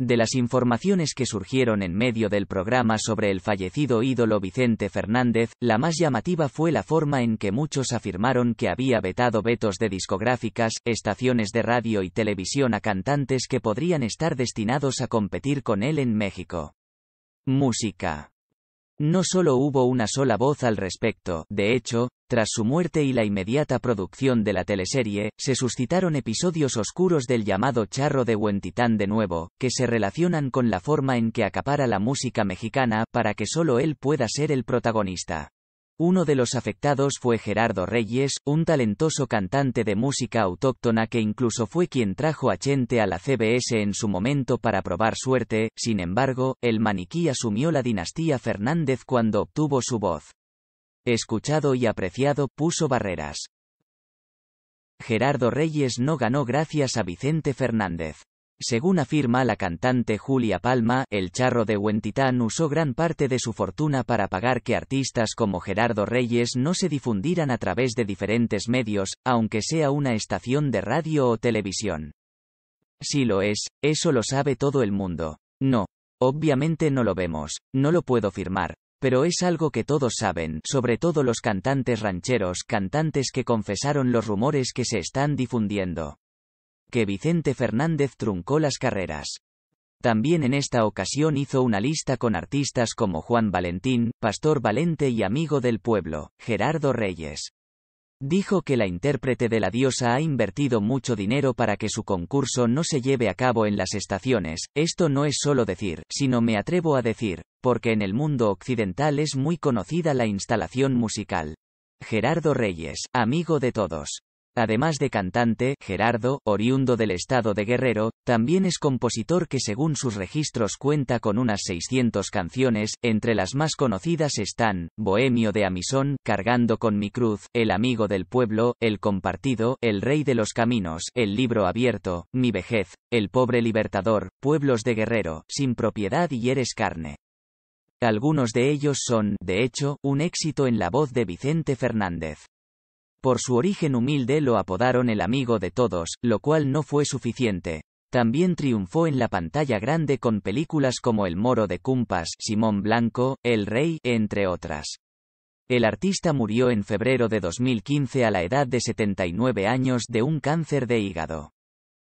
De las informaciones que surgieron en medio del programa sobre el fallecido ídolo Vicente Fernández, la más llamativa fue la forma en que muchos afirmaron que había vetado vetos de discográficas, estaciones de radio y televisión a cantantes que podrían estar destinados a competir con él en México. Música. No solo hubo una sola voz al respecto, de hecho, tras su muerte y la inmediata producción de la teleserie, se suscitaron episodios oscuros del llamado charro de Huentitán de nuevo, que se relacionan con la forma en que acapara la música mexicana para que solo él pueda ser el protagonista. Uno de los afectados fue Gerardo Reyes, un talentoso cantante de música autóctona que incluso fue quien trajo a Chente a la CBS en su momento para probar suerte, sin embargo, el maniquí asumió la dinastía Fernández cuando obtuvo su voz. Escuchado y apreciado, puso barreras. Gerardo Reyes no ganó gracias a Vicente Fernández. Según afirma la cantante Julia Palma, el charro de Huentitán usó gran parte de su fortuna para pagar que artistas como Gerardo Reyes no se difundieran a través de diferentes medios, aunque sea una estación de radio o televisión. Si lo es, eso lo sabe todo el mundo. No. Obviamente no lo vemos, no lo puedo firmar, pero es algo que todos saben, sobre todo los cantantes rancheros, cantantes que confesaron los rumores que se están difundiendo que Vicente Fernández truncó las carreras. También en esta ocasión hizo una lista con artistas como Juan Valentín, pastor valente y amigo del pueblo, Gerardo Reyes. Dijo que la intérprete de la diosa ha invertido mucho dinero para que su concurso no se lleve a cabo en las estaciones, esto no es solo decir, sino me atrevo a decir, porque en el mundo occidental es muy conocida la instalación musical. Gerardo Reyes, amigo de todos. Además de cantante, Gerardo, oriundo del estado de Guerrero, también es compositor que según sus registros cuenta con unas 600 canciones, entre las más conocidas están, Bohemio de Amisón, Cargando con mi cruz, El amigo del pueblo, El compartido, El rey de los caminos, El libro abierto, Mi vejez, El pobre libertador, Pueblos de Guerrero, Sin propiedad y Eres carne. Algunos de ellos son, de hecho, un éxito en la voz de Vicente Fernández. Por su origen humilde lo apodaron el amigo de todos, lo cual no fue suficiente. También triunfó en la pantalla grande con películas como El Moro de Cumpas, Simón Blanco, El Rey, entre otras. El artista murió en febrero de 2015 a la edad de 79 años de un cáncer de hígado.